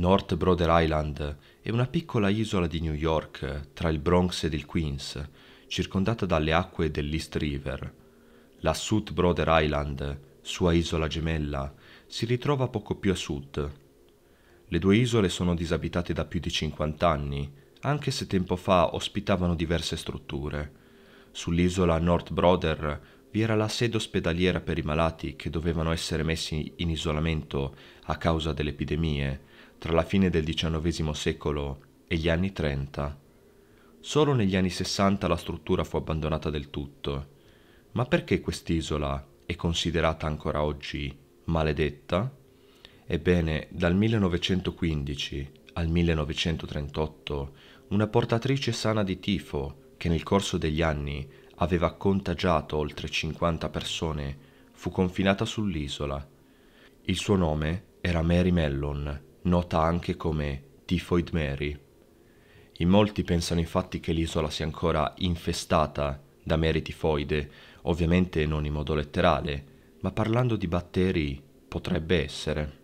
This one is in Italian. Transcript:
North Brother Island è una piccola isola di New York tra il Bronx ed il Queens, circondata dalle acque dell'East River. La South Brother Island, sua isola gemella, si ritrova poco più a sud. Le due isole sono disabitate da più di 50 anni, anche se tempo fa ospitavano diverse strutture. Sull'isola North Brother vi era la sede ospedaliera per i malati che dovevano essere messi in isolamento a causa delle epidemie, tra la fine del XIX secolo e gli anni 30. Solo negli anni 60 la struttura fu abbandonata del tutto. Ma perché quest'isola è considerata ancora oggi maledetta? Ebbene, dal 1915 al 1938 una portatrice sana di tifo che nel corso degli anni aveva contagiato oltre 50 persone fu confinata sull'isola. Il suo nome era Mary Mellon nota anche come Tifoid Mary. In molti pensano infatti che l'isola sia ancora infestata da Mary tifoide, ovviamente non in modo letterale, ma parlando di batteri potrebbe essere.